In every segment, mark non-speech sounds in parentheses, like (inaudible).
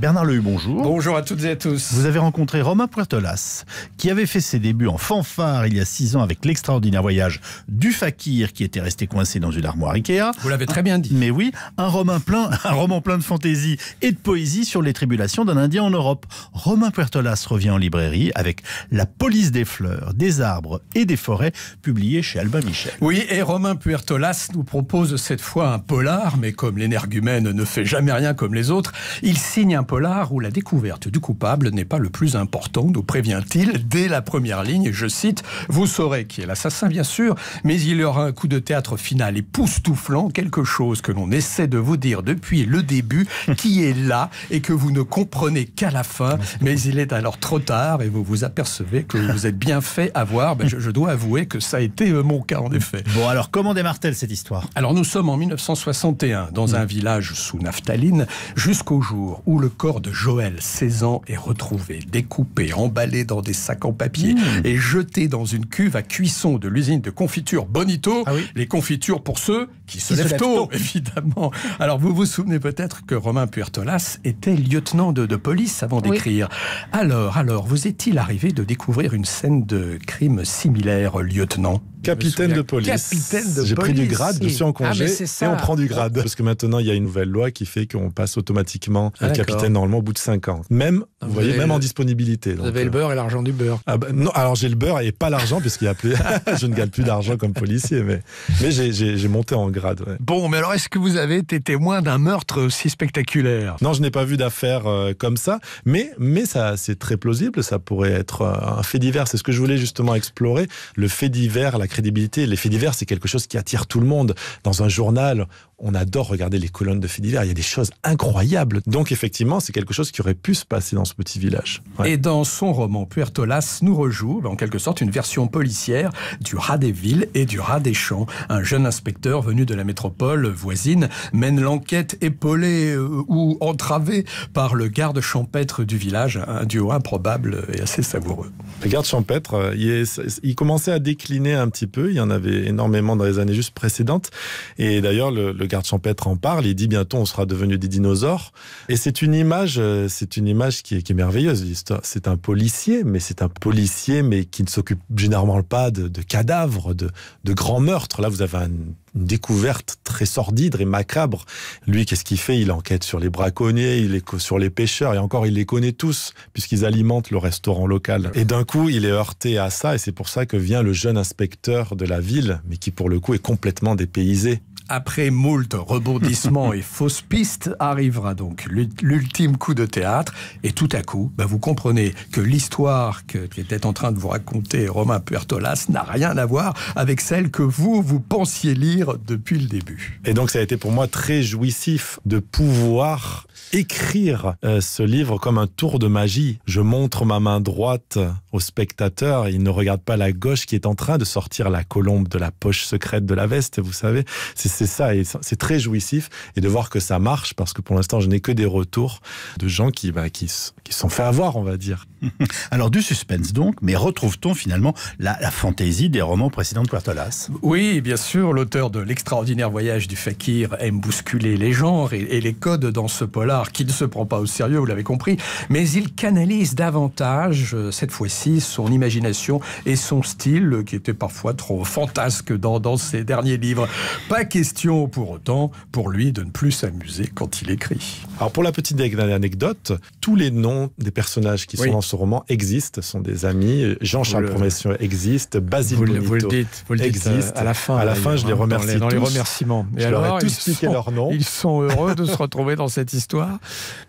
Bernard Lehu, bonjour. Bonjour à toutes et à tous. Vous avez rencontré Romain Puertolas, qui avait fait ses débuts en fanfare il y a six ans avec l'extraordinaire voyage du fakir qui était resté coincé dans une armoire Ikea. Vous l'avez très bien dit. Mais oui, un, Romain plein, (laughs) un roman plein de fantaisie et de poésie sur les tribulations d'un Indien en Europe. Romain Puertolas revient en librairie avec La police des fleurs, des arbres et des forêts, publié chez Albin Michel. Oui, et Romain Puertolas nous propose cette fois un polar, mais comme l'énergumène ne fait jamais rien comme les autres, il signe un polar où la découverte du coupable n'est pas le plus important, nous prévient-il dès la première ligne. je cite Vous saurez qui est l'assassin, bien sûr, mais il y aura un coup de théâtre final époustouflant, quelque chose que l'on essaie de vous dire depuis le début, qui est là et que vous ne comprenez qu'à la fin, mais il est alors trop tard et vous vous apercevez que vous êtes bien fait avoir. Ben, je, dois avouer que ça a été euh, mon cas, en effet. Bon, alors comment démarre-t-elle cette histoire Alors nous sommes en 1961, dans un village sous naphtaline, jusqu'au jour où le corps de Joël, 16 ans, est retrouvé, découpé, emballé dans des sacs en papier mmh. et jeté dans une cuve à cuisson de l'usine de confiture Bonito. Ah les confitures pour ceux qui se, lèvent, tôt, évidemment. Alors vous vous souvenez peut-être que Romain Puertolas était lieutenant de, police avant d'écrire. Alors, alors, vous est-il arrivé de découvrir une scène de crime similaire, lieutenant Capitaine de police. Capitaine de J'ai pris du grade, je suis en congé ah, et on prend du grade. Parce que maintenant, il y a une nouvelle loi qui fait qu'on passe automatiquement ah, capitaine normalement au bout de 5 ans. Même vous, voyez, même en disponibilité. vous avez le euh. beurre et l'argent du beurre. Ah, bah, non, alors j'ai le beurre et pas l'argent, puisqu'il a plus. (laughs) (laughs) je ne gagne plus d'argent comme policier, mais, j'ai monté en grade. Bon, mais alors est-ce que vous avez été témoin d'un meurtre aussi spectaculaire Non, je n'ai pas vu d'affaire euh, comme ça, mais, mais ça, c'est très plausible. Ça pourrait être euh, un fait divers. C'est ce que je voulais justement explorer. Le fait divers, la crédibilité. Les faits divers, c'est quelque chose qui attire tout le monde. Dans un journal, on adore regarder les colonnes de faits Il y a des choses incroyables. Donc, effectivement, c'est quelque chose qui aurait pu se passer dans ce petit village. Et dans son roman, Puertolas nous rejoue, en quelque sorte, une version policière du rat des villes et du rat des champs. Un jeune inspecteur venu de la métropole voisine mène l'enquête épaulée euh, ou entravée par le garde champêtre du village. Un duo improbable et assez savoureux. Le garde champêtre, euh, il, est, commençait à décliner un petit peu. Il y en avait énormément dans les années juste précédentes. Et d'ailleurs, le Garde Champêtre en parle. Il dit bientôt on sera devenu des dinosaures. Et c'est une image, euh, c'est une image qui est, merveilleuse. C'est un policier, mais c'est un policier mais qui ne s'occupe généralement pas de, cadavres, de, grands meurtres. Là, vous avez un une découverte très sordide et macabre. Lui, qu'est-ce qu'il fait Il enquête sur les braconniers, il sur les pêcheurs, et encore, il les connaît tous, puisqu'ils alimentent le restaurant local. Et d'un coup, il est heurté à ça, et c'est pour ça que vient le jeune inspecteur de la ville, mais qui pour le coup est complètement dépaysé. Après moult rebondissements (laughs) et fausses pistes, arrivera donc l'ultime coup de théâtre. Et tout à coup, bah, vous comprenez que l'histoire que, qu'était en train de vous raconter Romain Puertolas n'a rien à voir avec celle que vous, vous pensiez lire depuis le début. Et donc ça a été pour moi très jouissif de pouvoir écrire euh, ce livre comme un tour de magie. Je montre ma main droite au spectateur, il ne regarde pas la gauche qui est en train de sortir la colombe de la poche secrète de la veste, vous savez. C'est ça, et c'est très jouissif. Et de voir que ça marche, parce que pour l'instant, je n'ai que des retours de gens qui, bah, qui sont fait avoir, on va dire. (laughs) Alors du suspense donc, mais retrouve-t-on finalement la, fantaisie des romans précédents de Quartolas Oui, bien sûr, l'auteur de l'extraordinaire voyage du fakir aime bousculer les genres et, les codes dans ce polar qui ne se prend pas au sérieux, vous l'avez compris, mais il canalise davantage, euh, cette fois-ci, son imagination et son style euh, qui était parfois trop fantasque dans, ses derniers livres. Pas question pour autant pour lui de ne plus s'amuser quand il écrit. Alors pour la petite anecdote, tous les noms des personnages qui sont dans ce roman existe, sont des amis. Jean-Charles Promession existe, Basile vous, Bonito le dites, vous le existe. Euh, à la fin, à la hein, fin, je les remercie dans les, remerciements. Et alors, leur tous leur nom. Ils sont heureux de se retrouver dans cette histoire.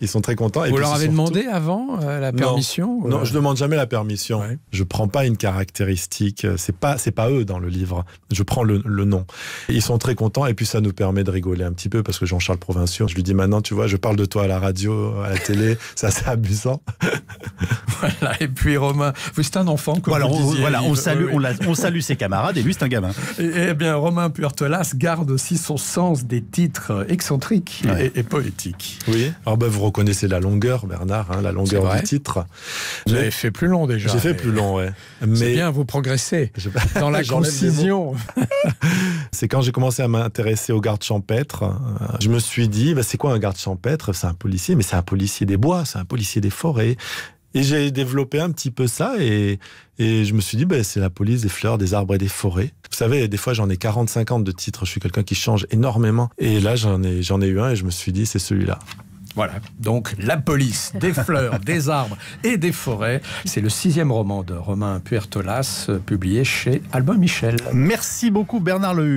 Ils sont très contents. Vous et leur avez demandé avant euh, la permission Non, euh je ne demande jamais la permission. Je prends pas une caractéristique. C'est pas, c'est pas eux dans le livre. Je prends le, nom. ils sont très contents et puis ça nous permet de rigoler un petit peu parce que Jean-Charles Provinciaux, je lui dis maintenant, tu vois, je parle de toi à la radio, à la télé, ça c'est abusant. (laughs) Voilà, et puis Romain, c'est un enfant. Comme voilà, on, voilà, on salue, on, ses camarades et lui, c'est un gamin. Et, eh bien, Romain Puertolas garde aussi son sens des titres excentriques et, poétiques. Oui. Alors, ben, vous reconnaissez la longueur, Bernard, hein, la longueur du titre. J'avais fait plus long déjà. J'ai fait plus long, ouais. Mais bien, vous progressez dans la (laughs) concision. (laughs) c'est quand j'ai commencé à m'intéresser aux gardes champêtres, euh, je me suis dit, ben, c'est quoi un garde champêtre C'est un policier, mais c'est un policier des bois, c'est un policier des forêts. Et j'ai développé un petit peu ça et, et je me suis dit, bah, c'est la police des fleurs, des arbres et des forêts. Vous savez, des fois j'en ai 40, 50 de titres, je suis quelqu'un qui change énormément. Et là j'en ai, j'en ai eu un et je me suis dit, c'est celui-là. Voilà, donc La police, des (laughs) fleurs, des arbres et des forêts. C'est le sixième roman de Romain Puertolas, euh, publié chez Albin Michel. Merci beaucoup Bernard Lehu.